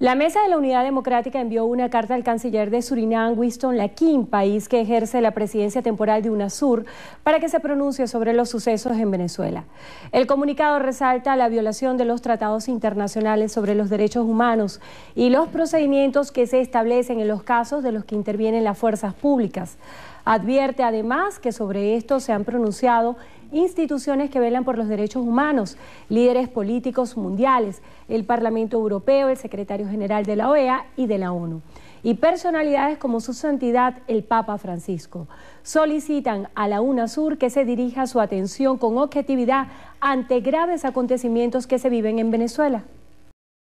La Mesa de la Unidad Democrática envió una carta al canciller de Surinam, Winston Laquín, país que ejerce la presidencia temporal de UNASUR, para que se pronuncie sobre los sucesos en Venezuela. El comunicado resalta la violación de los tratados internacionales sobre los derechos humanos y los procedimientos que se establecen en los casos de los que intervienen las fuerzas públicas. Advierte además que sobre esto se han pronunciado instituciones que velan por los derechos humanos, líderes políticos mundiales, el Parlamento Europeo, el secretario general de la OEA y de la ONU y personalidades como su santidad el Papa Francisco. Solicitan a la UNASUR que se dirija su atención con objetividad ante graves acontecimientos que se viven en Venezuela.